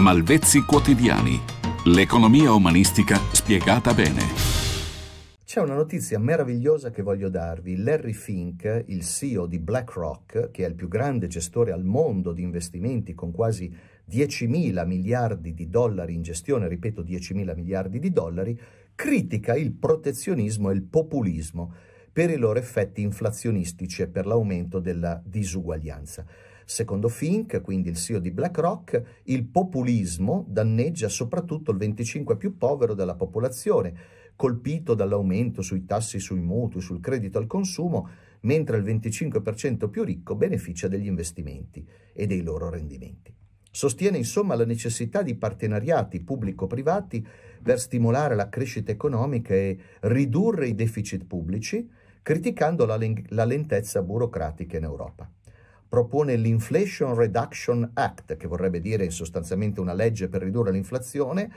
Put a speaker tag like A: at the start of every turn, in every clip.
A: Malvezzi Quotidiani. L'economia umanistica spiegata bene. C'è una notizia meravigliosa che voglio darvi. Larry Fink, il CEO di BlackRock, che è il più grande gestore al mondo di investimenti con quasi 10 mila miliardi di dollari in gestione, ripeto 10 mila miliardi di dollari, critica il protezionismo e il populismo per i loro effetti inflazionistici e per l'aumento della disuguaglianza. Secondo Fink, quindi il CEO di BlackRock, il populismo danneggia soprattutto il 25 più povero della popolazione, colpito dall'aumento sui tassi sui mutui, sul credito al consumo, mentre il 25% più ricco beneficia degli investimenti e dei loro rendimenti. Sostiene insomma la necessità di partenariati pubblico-privati per stimolare la crescita economica e ridurre i deficit pubblici, criticando la, la lentezza burocratica in Europa propone l'Inflation Reduction Act, che vorrebbe dire sostanzialmente una legge per ridurre l'inflazione,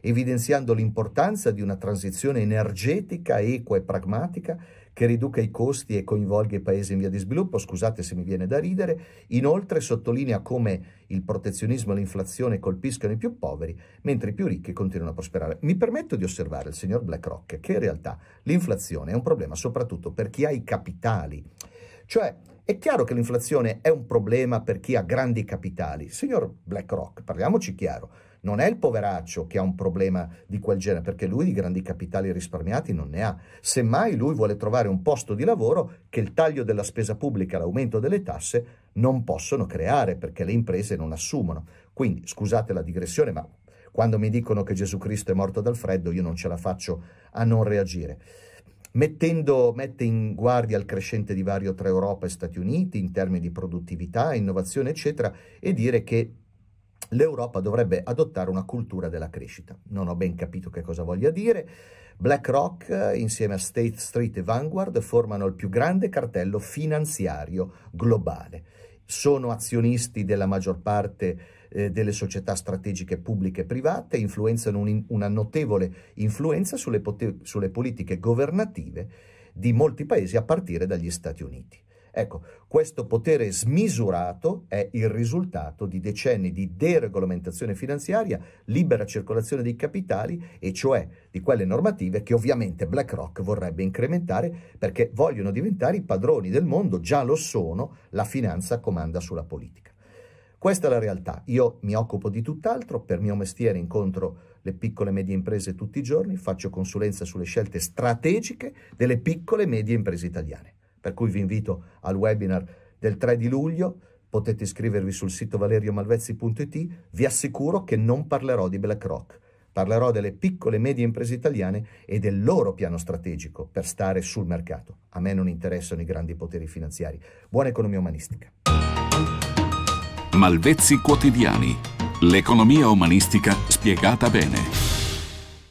A: evidenziando l'importanza di una transizione energetica, equa e pragmatica che riduca i costi e coinvolga i paesi in via di sviluppo, scusate se mi viene da ridere, inoltre sottolinea come il protezionismo e l'inflazione colpiscono i più poveri, mentre i più ricchi continuano a prosperare. Mi permetto di osservare il signor BlackRock che in realtà l'inflazione è un problema soprattutto per chi ha i capitali, cioè è chiaro che l'inflazione è un problema per chi ha grandi capitali. Signor BlackRock, parliamoci chiaro, non è il poveraccio che ha un problema di quel genere, perché lui di grandi capitali risparmiati non ne ha. Semmai lui vuole trovare un posto di lavoro che il taglio della spesa pubblica, l'aumento delle tasse non possono creare, perché le imprese non assumono. Quindi, scusate la digressione, ma quando mi dicono che Gesù Cristo è morto dal freddo, io non ce la faccio a non reagire mettendo, mette in guardia il crescente divario tra Europa e Stati Uniti in termini di produttività, innovazione, eccetera, e dire che l'Europa dovrebbe adottare una cultura della crescita. Non ho ben capito che cosa voglia dire. BlackRock, insieme a State Street e Vanguard, formano il più grande cartello finanziario globale sono azionisti della maggior parte eh, delle società strategiche pubbliche e private, influenzano un, una notevole influenza sulle, sulle politiche governative di molti paesi a partire dagli Stati Uniti. Ecco, questo potere smisurato è il risultato di decenni di deregolamentazione finanziaria, libera circolazione dei capitali, e cioè di quelle normative che ovviamente BlackRock vorrebbe incrementare perché vogliono diventare i padroni del mondo, già lo sono, la finanza comanda sulla politica. Questa è la realtà. Io mi occupo di tutt'altro, per mio mestiere incontro le piccole e medie imprese tutti i giorni, faccio consulenza sulle scelte strategiche delle piccole e medie imprese italiane per cui vi invito al webinar del 3 di luglio, potete iscrivervi sul sito valeriomalvezzi.it, vi assicuro che non parlerò di BlackRock, parlerò delle piccole e medie imprese italiane e del loro piano strategico per stare sul mercato. A me non interessano i grandi poteri finanziari. Buona economia umanistica. Malvezzi quotidiani. L'economia umanistica spiegata bene.